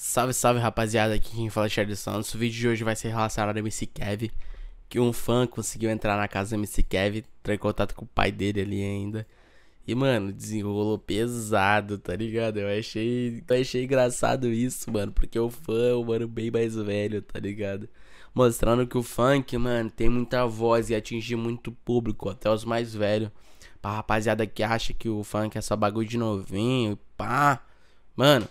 Salve, salve rapaziada, aqui quem fala é Charlie Santos. O vídeo de hoje vai ser relacionado ao MC Kev, que um fã conseguiu entrar na casa do MC Kev, entrar em contato com o pai dele ali ainda. E, mano, desenrolou pesado, tá ligado? Eu achei, então eu achei engraçado isso, mano, porque o fã é um mano bem mais velho, tá ligado? Mostrando que o funk, mano, tem muita voz e atinge muito público, até os mais velhos. Pra rapaziada que acha que o funk é só bagulho de novinho, pá. Mano,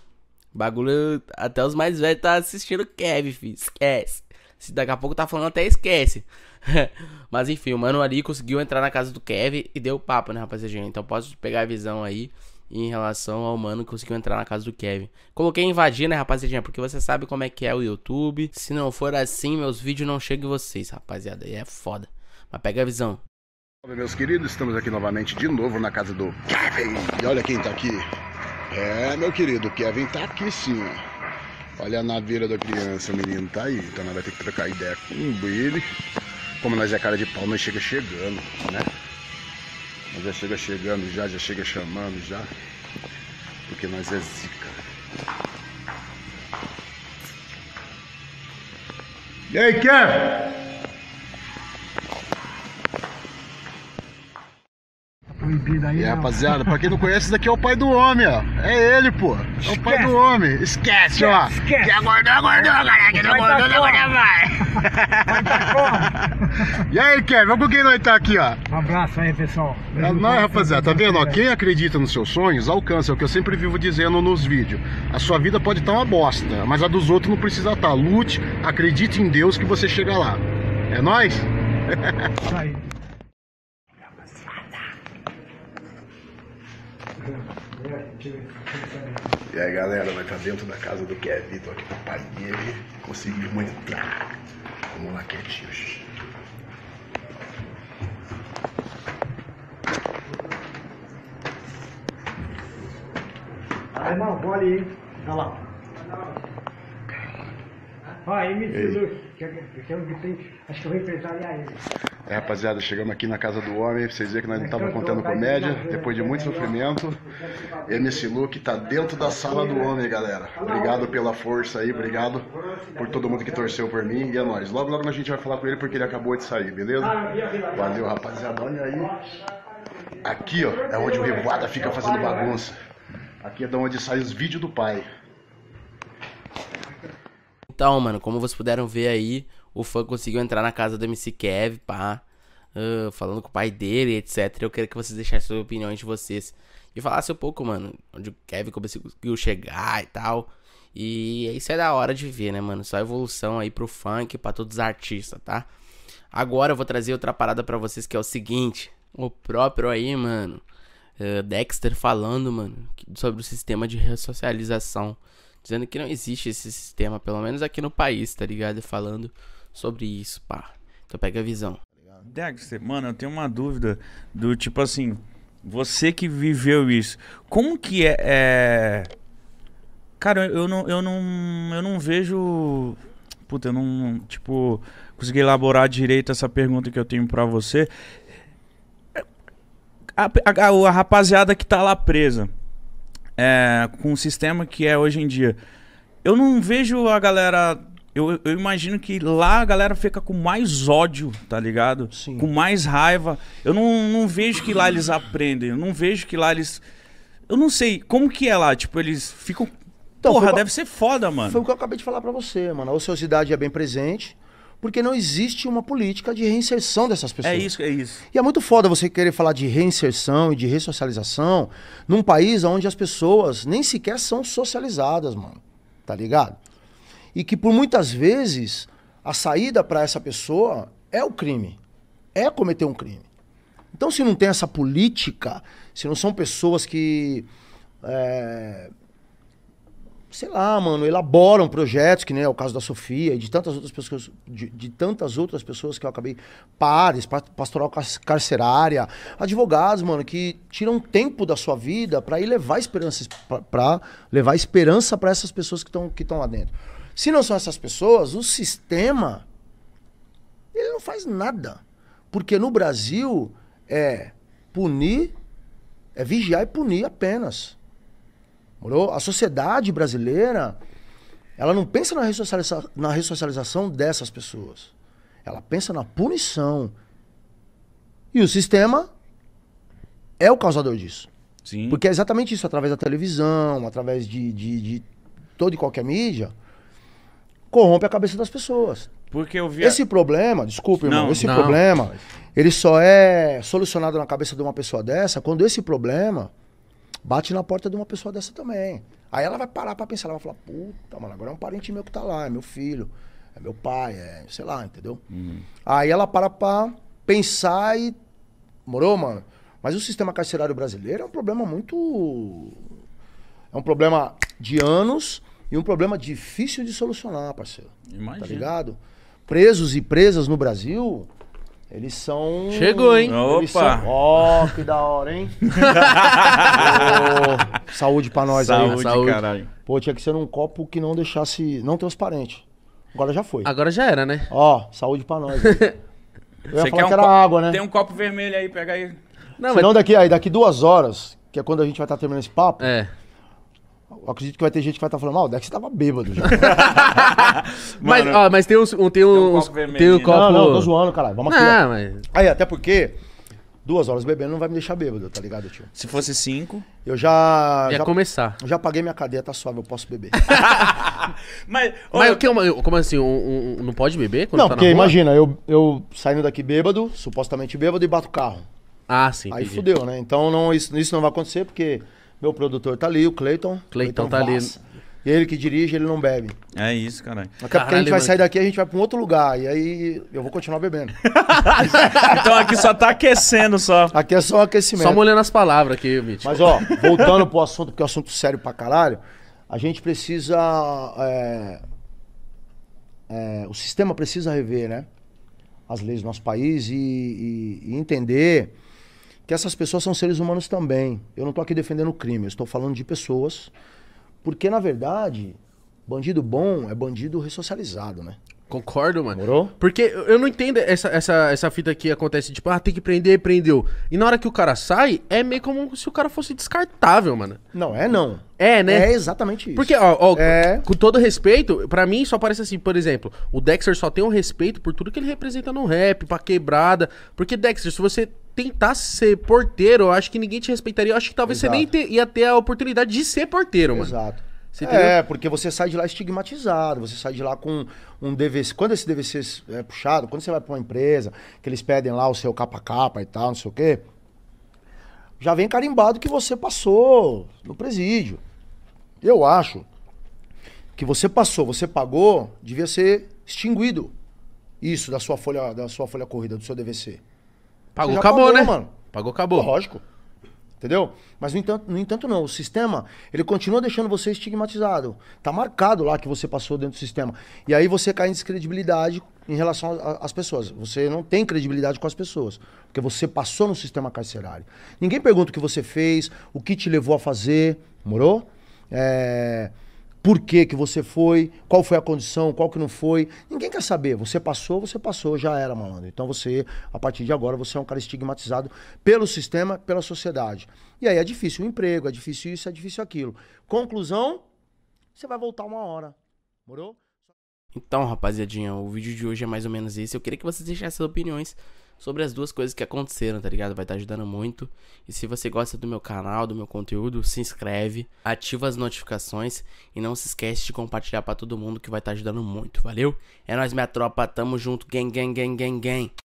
Bagulho, até os mais velhos tá assistindo Kevin, filho. Esquece. Se daqui a pouco tá falando, até esquece. Mas enfim, o mano ali conseguiu entrar na casa do Kevin e deu papo, né, rapaziada? Então posso pegar a visão aí em relação ao mano que conseguiu entrar na casa do Kevin. Coloquei invadir, né, rapaziadinha? Porque você sabe como é que é o YouTube. Se não for assim, meus vídeos não chegam em vocês, rapaziada. E é foda. Mas pega a visão. Olá, meus queridos, estamos aqui novamente de novo na casa do Kevin. E olha quem tá aqui. É, meu querido, o Kevin tá aqui sim, ó. Olha a naveira da criança, o menino tá aí. Então nós vai ter que trocar ideia com ele. Como nós é cara de pau, nós chega chegando, né? Nós já chega chegando já, já chega chamando já. Porque nós é zica. E aí, Kevin? vida aí. E, é, rapaziada, pra quem não conhece, esse daqui é o pai do homem, ó. É ele, pô. É esquece. o pai do homem. Esquece, esquece ó. Esquece. Que aguardou, agordou, galera. Que não aguardou, não agora vai. vai e aí, Kevin, vamos com quem nós tá aqui, ó. Um abraço aí, pessoal. É, não, rapaziada, tá vendo? Ó, quem acredita nos seus sonhos, alcança. É o que eu sempre vivo dizendo nos vídeos. A sua vida pode estar tá uma bosta, mas a dos outros não precisa estar. Tá. Lute, acredite em Deus que você chega lá. É nóis? Isso aí. E aí galera, vai estar tá dentro da casa do Kevin, tô aqui com o pai dele, conseguimos entrar. Vamos lá quietinhos. Aí ah, irmão, olha aí, olha lá. Olha aí, me diz, quero que tem, acho que eu vou empresariar ele. É, rapaziada, chegamos aqui na casa do homem, vocês verem que nós não estávamos contando comédia, depois de muito sofrimento. MC Luke tá dentro da sala do homem, galera. Obrigado pela força aí, obrigado por todo mundo que torceu por mim e é nóis. Logo, logo a gente vai falar com ele porque ele acabou de sair, beleza? Valeu, rapaziada, olha aí. Aqui, ó, é onde o Revoada fica fazendo bagunça. Aqui é de onde saem os vídeos do pai. Então, mano, como vocês puderam ver aí, o fã conseguiu entrar na casa do MC Kev, pá, uh, falando com o pai dele, etc. Eu queria que vocês deixassem suas opiniões de vocês e falassem um pouco, mano, onde o Kev conseguiu chegar e tal. E isso é da hora de ver, né, mano? Só evolução aí pro funk, para todos os artistas, tá? Agora eu vou trazer outra parada para vocês que é o seguinte: o próprio aí, mano, uh, Dexter falando, mano, sobre o sistema de ressocialização. Dizendo que não existe esse sistema, pelo menos aqui no país, tá ligado? Falando sobre isso, pá. Então pega a visão. Deg, mano, eu tenho uma dúvida do tipo assim, você que viveu isso, como que é, é... Cara, eu não, eu não, eu não vejo. Puta, eu não, tipo, consegui elaborar direito essa pergunta que eu tenho para você. A, a, a, rapaziada que tá lá presa, é, com o sistema que é hoje em dia, eu não vejo a galera eu, eu, imagino que lá a galera fica com mais ódio, tá ligado? Sim. Com mais raiva. Eu não, não vejo que lá eles aprendem. Eu não vejo que lá eles. Eu não sei como que é lá. Tipo, eles ficam. Então, Porra, deve pra... ser foda, mano. Foi o que eu acabei de falar para você, mano. A ociosidade é bem presente porque não existe uma política de reinserção dessas é pessoas. É isso, é isso. E é muito foda você querer falar de reinserção e de ressocialização num país onde as pessoas nem sequer são socializadas, mano. Tá ligado? E que por muitas vezes a saída para essa pessoa é o crime. É cometer um crime. Então, se não tem essa política, se não são pessoas que. É, sei lá, mano, elaboram projetos, que nem é o caso da Sofia e de tantas outras pessoas, de, de tantas outras pessoas que eu acabei. Pares, pastoral carcerária, advogados, mano, que tiram tempo da sua vida para ir levar esperança para levar esperança para essas pessoas que estão que estão lá dentro. Se não são essas pessoas, o sistema ele não faz nada. Porque no Brasil é punir, é vigiar e punir apenas. Morou? A sociedade brasileira, ela não pensa na ressocialização, na ressocialização dessas pessoas. Ela pensa na punição. E o sistema é o causador disso. Sim. Porque é exatamente isso, através da televisão, através de, de, de toda e qualquer mídia, corrompe a cabeça das pessoas. Porque eu vi. Esse problema, desculpe irmão, não, esse não. problema, ele só é solucionado na cabeça de uma pessoa dessa quando esse problema bate na porta de uma pessoa dessa também. Aí ela vai parar pra pensar, ela vai falar, puta, mano, agora é um parente meu que tá lá, é meu filho, é meu pai, é, sei lá, entendeu? Uhum. Aí ela para pra pensar e. Morou, mano? Mas o sistema carcerário brasileiro é um problema muito. É um problema de anos e um problema difícil de solucionar, parceiro. Imagina. Tá ligado? Presos e presas no Brasil, eles são. Chegou, hein? Eles Opa! São... Oh, que da hora, hein? oh, saúde pra nós saúde, aí. Saúde, caralho. Pô, tinha que ser num copo que não deixasse. não transparente. Agora já foi. Agora já era, né? Ó, oh, saúde pra nós. Eu ia falar que era água, né? Tem um copo vermelho aí, pega aí. Não, Senão mas... daqui, aí, daqui duas horas, que é quando a gente vai estar tá terminando esse papo. É eu acredito que vai ter gente que vai estar tá falando, ah, o Dex tava bêbado já. mas, ó, mas tem uns. Um, tem, tem um copo. Tem um copo... Não, não, tô zoando, caralho. Vamos aqui. Não, ah, mas... Aí, até porque duas horas bebendo não vai me deixar bêbado, tá ligado, tio? Se fosse cinco. Eu já. Ia já, começar. Eu já paguei minha cadeia, tá suave, eu posso beber. mas. Ô, mas o que é uma, como assim? Um, um, não pode beber? não, tá porque imagina, eu, eu saindo daqui bêbado, supostamente bêbado, e bato o carro. Ah, sim. Aí entendi. fudeu, né? Então não, isso, isso não vai acontecer, porque meu produtor tá ali, o Cleiton. Cleiton tá ali. E é ele que dirige, ele não bebe. É isso, caralho. caralho, porque a gente vai sair daqui, a gente vai pra um outro lugar. E aí eu vou continuar bebendo. então aqui só tá aquecendo só. Aqui é só um aquecimento. Só molhando as palavras aqui, Mitch. Mas ó, voltando pro assunto, porque é um assunto sério pra caralho. A gente precisa. É, é, o sistema precisa rever, né? As leis do nosso país e, e, e entender que essas pessoas são seres humanos também. Eu não estou aqui defendendo o crime, eu estou falando de pessoas. Porque, na verdade, bandido bom é bandido ressocializado, né? Concordo, mano. Morou? Porque eu não entendo essa, essa, essa fita que acontece, tipo, ah, tem que prender, prendeu. E na hora que o cara sai, é meio como se o cara fosse descartável, mano. Não, é não. É, né? É exatamente isso. Porque, ó, ó é... com todo respeito, para mim só parece assim, por exemplo, o Dexter só tem um respeito por tudo que ele representa no rap, pra quebrada. Porque, Dexter, se você tentar ser porteiro, eu acho que ninguém te respeitaria. Eu acho que talvez Exato. você nem ter, ia ter a oportunidade de ser porteiro, mano. Exato. é, porque você sai de lá estigmatizado, você sai de lá com um DVC. Quando esse DVC é puxado, quando você vai para uma empresa, que eles pedem lá o seu capa capa e tal, não sei o quê, já vem carimbado que você passou no presídio. Eu acho que você passou, você pagou, devia ser extinguido isso da sua folha, da sua folha corrida, do seu DVC. Pagou, acabou, pagou, né? Mano. Pagou, acabou. Lógico. Entendeu? Mas, no entanto, no entanto, não. O sistema, ele continua deixando você estigmatizado. Tá marcado lá que você passou dentro do sistema. E aí você cai em descredibilidade em relação às pessoas. Você não tem credibilidade com as pessoas. Porque você passou no sistema carcerário. Ninguém pergunta o que você fez, o que te levou a fazer. Morou? É por que que você foi, qual foi a condição, qual que não foi. Ninguém quer saber. Você passou, você passou, já era, malandro. Então você, a partir de agora, você é um cara estigmatizado pelo sistema, pela sociedade. E aí é difícil o emprego, é difícil isso, é difícil aquilo. Conclusão, você vai voltar uma hora. Morou? Então, rapaziadinha, o vídeo de hoje é mais ou menos esse. Eu queria que vocês deixassem suas opiniões sobre as duas coisas que aconteceram, tá ligado? Vai estar tá ajudando muito. E se você gosta do meu canal, do meu conteúdo, se inscreve, ativa as notificações e não se esquece de compartilhar para todo mundo que vai estar tá ajudando muito, valeu? É nós minha tropa, tamo junto, gang gang gang gang gang.